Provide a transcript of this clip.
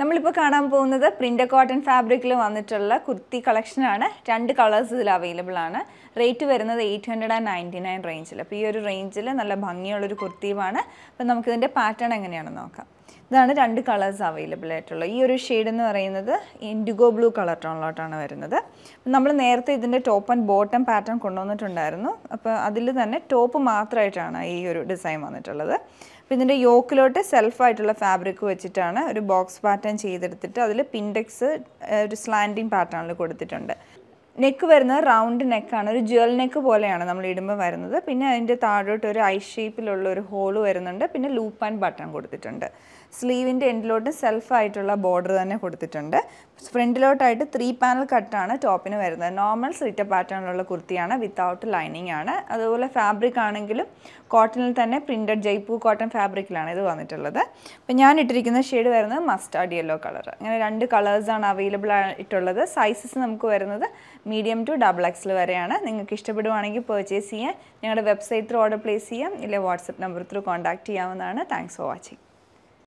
നമ്മളിപ്പോൾ കാണാൻ പോകുന്നത് പ്രിൻ്റ് കോട്ടൺ ഫാബ്രിക്കിൽ വന്നിട്ടുള്ള കുർത്തി കളക്ഷനാണ് രണ്ട് കളേഴ്സ് ഇതിൽ അവൈലബിൾ ആണ് റേറ്റ് വരുന്നത് eight hundred and ninety nine റേഞ്ചിൽ അപ്പോൾ ഈ ഒരു റേഞ്ചിൽ നല്ല ഭംഗിയുള്ളൊരു കുർത്തിയുമാണ് അപ്പോൾ നമുക്കിതിൻ്റെ പാറ്റേൺ എങ്ങനെയാണെന്ന് നോക്കാം ഇതാണ് രണ്ട് കളേഴ്സ് അവൈലബിൾ ആയിട്ടുള്ളത് ഈ ഒരു ഷെയ്ഡ് എന്ന് പറയുന്നത് ഇൻഡിഗോ ബ്ലൂ കളർ ടോണിലോട്ടാണ് വരുന്നത് നമ്മൾ നേരത്തെ ഇതിൻ്റെ ടോപ്പ് ആൻഡ് ബോട്ടം പാറ്റേൺ കൊണ്ടുവന്നിട്ടുണ്ടായിരുന്നു അപ്പോൾ അതിൽ തന്നെ ടോപ്പ് മാത്രമായിട്ടാണ് ഈ ഒരു ഡിസൈൻ വന്നിട്ടുള്ളത് അപ്പോൾ ഇതിൻ്റെ യോക്കിലോട്ട് സെൽഫായിട്ടുള്ള ഫാബ്രിക് വെച്ചിട്ടാണ് ഒരു ബോക്സ് പാറ്റേൺ ചെയ്തെടുത്തിട്ട് അതിൽ പിൻഡെക്സ് ഒരു സ്ലാൻഡിങ് പാറ്റേണിൽ കൊടുത്തിട്ടുണ്ട് നെക്ക് വരുന്നത് റൗണ്ട് നെക്കാണ് ഒരു ജുവൽ നെക്ക് പോലെയാണ് നമ്മൾ ഇടുമ്പോൾ വരുന്നത് പിന്നെ അതിൻ്റെ താഴോട്ട് ഒരു ഐ ഷേപ്പിലുള്ള ഒരു ഹോൾ വരുന്നുണ്ട് പിന്നെ ലൂപ്പ് ആൻഡ് ബട്ടൺ കൊടുത്തിട്ടുണ്ട് സ്ലീവിൻ്റെ എൻഡിലോട്ട് സെൽഫായിട്ടുള്ള ബോർഡർ തന്നെ കൊടുത്തിട്ടുണ്ട് ഫ്രണ്ടിലോട്ടായിട്ട് ത്രീ പാനൽ കട്ടാണ് ടോപ്പിന് വരുന്നത് നോർമൽ സ്ലിറ്റർ പാറ്റേണിലുള്ള കുർത്തിയാണ് വിത്തൗട്ട് ലൈനിങ് ആണ് അതുപോലെ ഫാബ്രിക് ആണെങ്കിലും കോട്ടണിൽ തന്നെ പ്രിൻറ്റഡ് ജയ്പൂർ കോട്ടൺ ഫാബ്രിക്കിലാണ് ഇത് വന്നിട്ടുള്ളത് അപ്പോൾ ഞാൻ ഇട്ടിരിക്കുന്ന ഷെയ്ഡ് വരുന്നത് മസ്റ്റാർഡ് യെല്ലോ കളർ അങ്ങനെ രണ്ട് കളേഴ്സാണ് അവൈലബിൾ ആയിട്ടുള്ളത് സൈസസ് നമുക്ക് വരുന്നത് മീഡിയം ടു ഡബിൾ എക്സൽ വരെയാണ് നിങ്ങൾക്ക് ഇഷ്ടപ്പെടുവാണെങ്കിൽ പർച്ചേസ് ചെയ്യാം ഞങ്ങളുടെ വെബ്സൈറ്റ് ത്രൂ ഓർഡർ പ്ലേസ് ചെയ്യാം ഇല്ലെങ്കിൽ വാട്സപ്പ് നമ്പർ ത്രൂ കോൺടാക്ട് ചെയ്യാവുന്നതാണ് താങ്ക്സ് ഫോർ വാച്ചിങ്